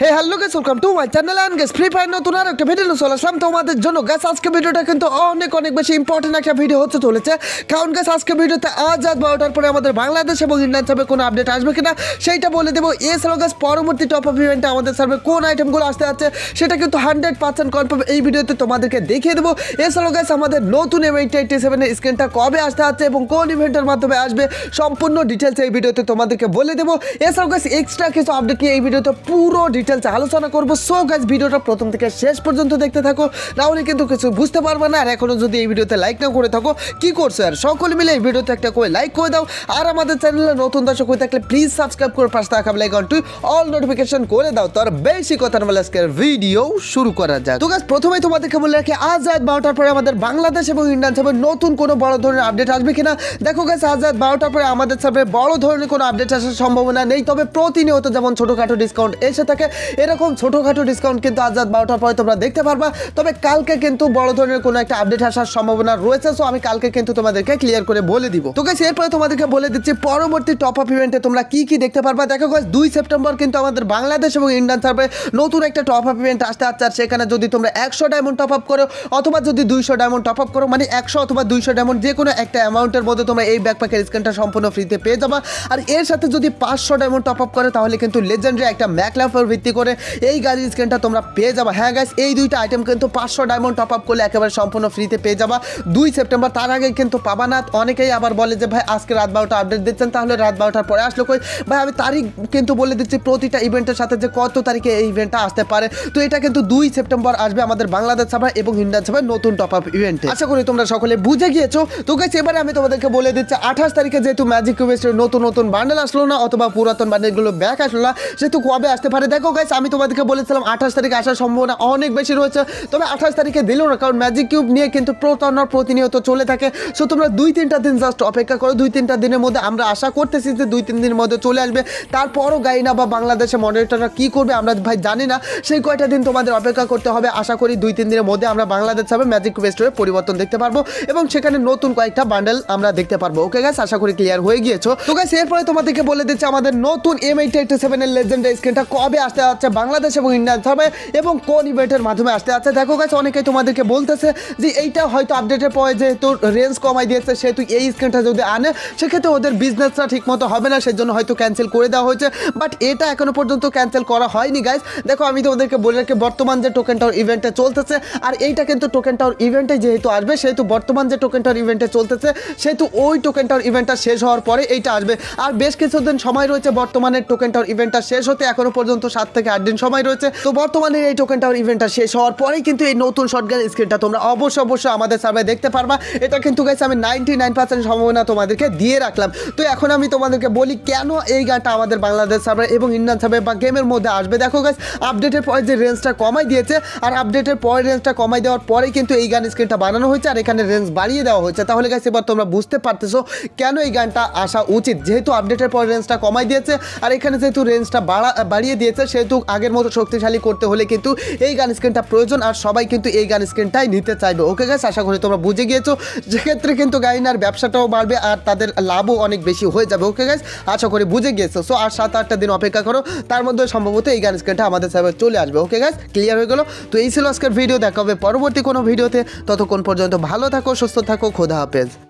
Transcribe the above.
hey hello guys welcome to my channel and guys free fire নতুন আর একটা video চলে আসলাম তোমাদের জন্য গ্যাস আজকে ভিডিওটা কিন্তু অনেক অনেক বেশি ইম্পর্টেন্ট একটা ভিডিও হতে চলেছে কারণ গ্যাস আজকে ভিডিওতে আজ আজ বারোটার পরে আমাদের বাংলাদেশ এবং ইন্ডিয়ান সার্ভে কোনো আপডেট আসবে কিনা সেইটা বলে দেবো এছাড়াও গ্যাস পরবর্তী টপ অফ ইভেন্টে আমাদের সার্ভে কোন আইটেমগুলো আসতে আছে সেটা কিন্তু হান্ড্রেড পার্সেন্ট কনফার্ম এই ভিডিওতে তোমাদেরকে দেখিয়ে দেবো এছাড়াও গ্যাস আমাদের নতুন ইভেন্ট এইটি সেভেনের স্ক্রিনটা কবে আসতে আছে এবং কোন ইভেন্টের মাধ্যমে আসবে সম্পূর্ণ ডিটেলস এই ভিডিওতে তোমাদেরকে বলে দেবো এছাড়াও গ্যাস এক্সট্রা কিছু আপডেট নিয়ে এই ভিডিওতে পুরো ডিটেলস আলোচনা করবো সো গাইজ ভিডিওটা প্রথম থেকে শেষ পর্যন্ত দেখতে থাকো নাহলে কিন্তু কিছু বুঝতে পারবে না আর এখনও যদি এই ভিডিওতে লাইক না করে থাকো কি করছো আর সকলে মিলে এই ভিডিওতে একটা করে লাইক করে দাও আর আমাদের চ্যানেলে নতুন দর্শক হয়ে থাকলে প্লিজ সাবস্ক্রাইব করে পাশে থাকা আইকনটি অল নোটিফিকেশন করে দাও তো আর বেশি কথা বলে আজকের ভিডিও শুরু করা যায় তো গাছ প্রথমেই তোমাদেরকে বলে রাখি আজ রাত বারোটার পরে আমাদের বাংলাদেশ এবং ইন্ডিয়ান সার্ভের নতুন কোনো বড় ধরনের আপডেট আসবে কিনা দেখো গাছ আজ রাত বারোটার পরে আমাদের সার্ভে বড় ধরনের কোনো আপডেট আসার সম্ভাবনা নেই তবে প্রতিনিয়ত যেমন ছোটোখাটো ডিসকাউন্ট এসে থাকে এরকম ছোটোখাটো ডিসকাউন্ট কিন্তু আজ রাত বারোটার পরে তোমরা দেখতে পারবা তবে কালকে কিন্তু বড় ধরনের কোনো একটা আপডেট আসার সম্ভাবনা রয়েছে সো আমি কালকে কিন্তু তোমাদেরকে ক্লিয়ার করে বলে দিব তো গাছ এরপরে তোমাদেরকে বলে দিচ্ছি পরবর্তী টপ আপ ইভেন্টে তোমরা কি কি দেখতে পারবা দেখো গাছ দুই সেপ্টেম্বর কিন্তু আমাদের বাংলাদেশ এবং ইন্ডিয়ান সার্ভে নতুন একটা টপ আপ ইভেন্ট আসতে আসছে আর সেখানে যদি তোমরা একশো ডায়মন্ড টপ আপ করো অথবা যদি দুইশো ডায়মন্ড টপ আপ করো মানে একশো অথবা দুইশো ডায়মন্ড যে কোনো একটা অ্যামাউন্টের মধ্যে তোমরা এই ব্যাকপ্যাকের স্ক্যানটা সম্পূর্ণ ফ্রিতে পেয়ে যাবা আর এর সাথে যদি পাঁচশো ডায়মন্ড টপ আপ করে তাহলে কিন্তু লেজেন্ডারি একটা ম্যাকলাফের ভিত্তি ভিত্তি করে এই গাড়ির স্ক্রিনটা তোমরা পেয়ে যাবা হ্যাঁ গাইস এই দুইটা আইটেম কিন্তু পাঁচশো ডায়মন্ড টপ আপ করলে একেবারে সম্পূর্ণ ফ্রিতে পেয়ে যাবা দুই সেপ্টেম্বর তার আগে কিন্তু পাবা না অনেকেই আবার বলে যে ভাই আজকে রাত বারোটা আপডেট দিচ্ছেন তাহলে রাত বারোটার পরে আসলো কই ভাই আমি তারিখ কিন্তু বলে দিচ্ছি প্রতিটা ইভেন্টের সাথে যে কত তারিখে এই ইভেন্টটা আসতে পারে তো এটা কিন্তু দুই সেপ্টেম্বর আসবে আমাদের বাংলাদেশ সাভা এবং ইন্ডিয়ান সভায় নতুন টপ আপ ইভেন্টে আশা করি তোমরা সকলে বুঝে গিয়েছো তো গাইস এবারে আমি তোমাদেরকে বলে দিচ্ছি আঠাশ তারিখে যেহেতু ম্যাজিক কিউবেস্টের নতুন নতুন বান্ডেল আসলো না অথবা পুরাতন বান্ডেলগুলো ব্যাক আসলো না সেহেতু কবে আসতে পারে দেখো গাইস আমি তোমাদেরকে বলেছিলাম আঠাশ তারিখে আসার সম্ভাবনা অনেক বেশি রয়েছে তবে আঠাশ তারিখে দিল না কারণ ম্যাজিক কিউব নিয়ে কিন্তু প্রতারণা প্রতিনিয়ত চলে থাকে সো তোমরা দুই তিনটা দিন জাস্ট অপেক্ষা করো দুই তিনটা দিনের মধ্যে আমরা আশা করতেছি যে দুই তিন দিনের মধ্যে চলে আসবে তারপরও গাইনা বা বাংলাদেশে মনিটররা কী করবে আমরা ভাই জানি না সেই কয়টা দিন তোমাদের অপেক্ষা করতে হবে আশা করি দুই তিন দিনের মধ্যে আমরা বাংলাদেশ হবে ম্যাজিক স্টোরে পরিবর্তন দেখতে পারবো এবং সেখানে নতুন কয়েকটা বান্ডেল আমরা দেখতে পারবো ওকে গাছ আশা করি ক্লিয়ার হয়ে গিয়েছো তো গাছ এরপরে তোমাদেরকে বলে দিচ্ছে আমাদের নতুন এম এইট এইট সেভেনের লেজেন্ডার স্ক্রিনটা কবে আসতে যাচ্ছে বাংলাদেশ এবং ইন্ডিয়ান ধর্মে এবং কোন ইভেন্টের মাধ্যমে আসতে আছে দেখো গেছে অনেকে তোমাদেরকে বলতেছে যে এইটা হয়তো আপডেটের পরে যেহেতু রেঞ্জ কমাই দিয়েছে সেহেতু এই স্ক্রিনটা যদি আনে সেক্ষেত্রে ওদের বিজনেসটা ঠিকমতো হবে না সেজন্য হয়তো ক্যান্সেল করে দেওয়া হয়েছে বাট এটা এখনও পর্যন্ত ক্যান্সেল করা হয়নি গাইজ দেখো আমি তোমাদেরকে বলে রাখি বর্তমান যে টোকেন টাওয়ার ইভেন্টে চলতেছে আর এইটা কিন্তু টোকেন টাওয়ার ইভেন্টে যেহেতু আসবে সেহেতু বর্তমান যে টোকেন টাওয়ার ইভেন্টে চলতেছে সেহেতু ওই টোকেন টাওয়ার ইভেন্টটা শেষ হওয়ার পরে এইটা আসবে আর বেশ কিছুদিন সময় রয়েছে বর্তমানে টোকেন টাওয়ার ইভেন্টটা শেষ হতে এখনও পর্যন্ত সাত থেকে আট দিন সময় রয়েছে তো বর্তমানে এই টোকেন ইভেন্টটা শেষ হওয়ার পরেই কিন্তু এই নতুন শটগান স্ক্রিনটা তোমরা অবশ্য অবশ্যই আমাদের সার্ভে দেখতে পারবা এটা কিন্তু গাইছে আমি নাইনটি নাইন পার্সেন্ট সম্ভাবনা তোমাদেরকে দিয়ে রাখলাম তো এখন আমি তোমাদেরকে বলি কেন এই গানটা আমাদের বাংলাদেশ সার্ভে এবং ইন্ডিয়ান সার্ভে বা গেমের মধ্যে আসবে দেখো গাছ আপডেটের পরে যে রেঞ্জটা কমাই দিয়েছে আর আপডেটের পরে রেঞ্জটা কমাই দেওয়ার পরেই কিন্তু এই গান স্ক্রিনটা বানানো হয়েছে আর এখানে রেঞ্জ বাড়িয়ে দেওয়া হয়েছে তাহলে গাছ এবার তোমরা বুঝতে পারতেছো কেন এই গানটা আসা উচিত যেহেতু আপডেটের পর রেঞ্জটা কমাই দিয়েছে আর এখানে যেহেতু রেঞ্জটা বাড়া বাড়িয়ে দিয়েছে সেহেতু আগের মতো শক্তিশালী করতে হলে কিন্তু এই গান স্ক্রিনটা প্রয়োজন আর সবাই কিন্তু এই গান স্ক্রিনটাই নিতে চাইবে ওকে গাছ আশা করি তোমরা বুঝে গিয়েছো যেক্ষেত্রে কিন্তু গাইনার ব্যবসাটাও বাড়বে আর তাদের লাভও অনেক বেশি হয়ে যাবে ওকে গাছ আশা করি বুঝে গিয়েছো সো আর সাত আটটা দিন অপেক্ষা করো তার মধ্যে সম্ভবত এই গান স্ক্রিনটা আমাদের সাইবার চলে আসবে ওকে গাছ ক্লিয়ার হয়ে গেলো তো এই ছিল আজকের ভিডিও দেখা হবে পরবর্তী কোনো ভিডিওতে ততক্ষণ পর্যন্ত ভালো থাকো সুস্থ থাকো খোদা হাফেজ